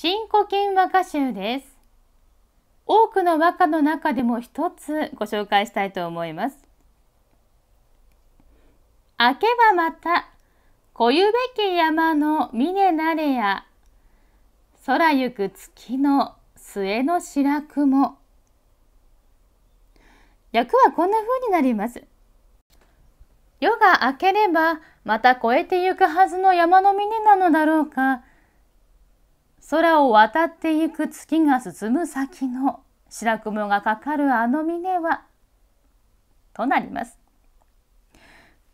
新古今和歌集です多くの和歌の中でも一つご紹介したいと思います明けばまた小ゆべき山の峰なれや空ゆく月の末の白雲役はこんな風になります夜が明ければまた越えてゆくはずの山の峰なのだろうか空を渡っていく月が進む先の白雲がかかるあの峰は、となります。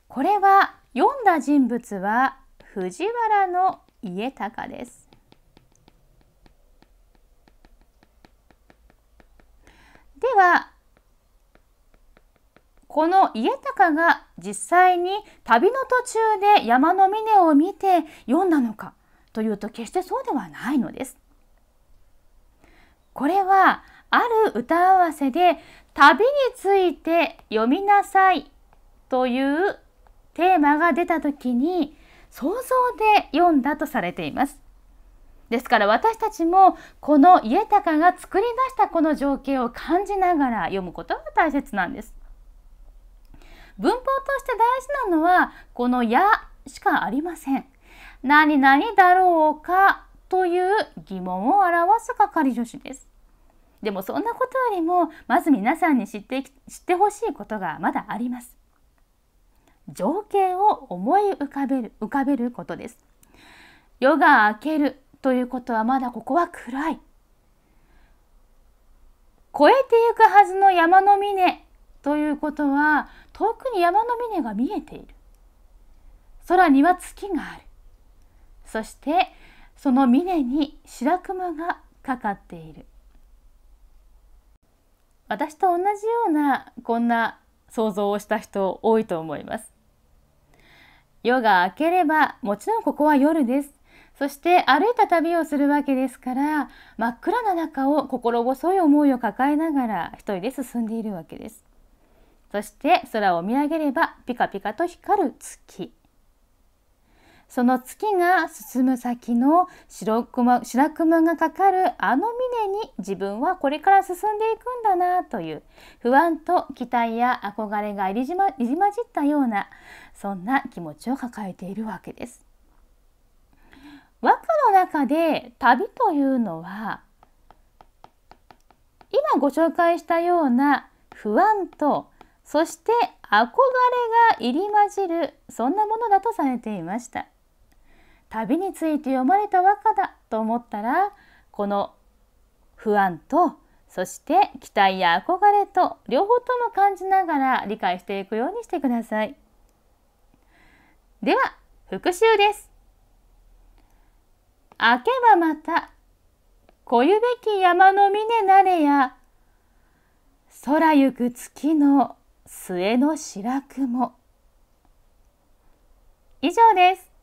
これは読んだ人物は藤原の家高です。ではこの家隆が実際に旅の途中で山の峰を見て読んだのかというと決してそうではないのです。これはある歌合わせで旅について読みなさいというテーマが出た時に想像で読んだとされています。ですから私たちもこの家高が作り出したこの情景を感じながら読むことが大切なんです。文法として大事なのはこの「や」しかありません。何々だろうかという疑問を表す係助詞です。でもそんなことよりもまず皆さんに知って知ってほしいことがまだあります。情景を思い浮かべる浮かべることです。夜が明けるということはまだここは暗い。越えてゆくはずの山の峰ということは遠くに山の峰が見えている。空には月がある。そしてその峰に白雲がかかっている私と同じようなこんな想像をした人多いと思います夜が明ければもちろんここは夜ですそして歩いた旅をするわけですから真っ暗な中を心細い思いを抱えながら一人で進んでいるわけですそして空を見上げればピカピカと光る月その月が進む先の白熊白熊がかかるあの峰に自分はこれから進んでいくんだなという不安と期待や憧れが入りじま入り混じったようなそんな気持ちを抱えているわけです。和歌の中で旅というのは今ご紹介したような不安とそして憧れが入り混じるそんなものだとされていました。旅について読まれた和歌だと思ったらこの不安とそして期待や憧れと両方とも感じながら理解していくようにしてください。では復習です。明けばまた来ゆべき山の峰なれや空ゆく月の末の白雲以上です。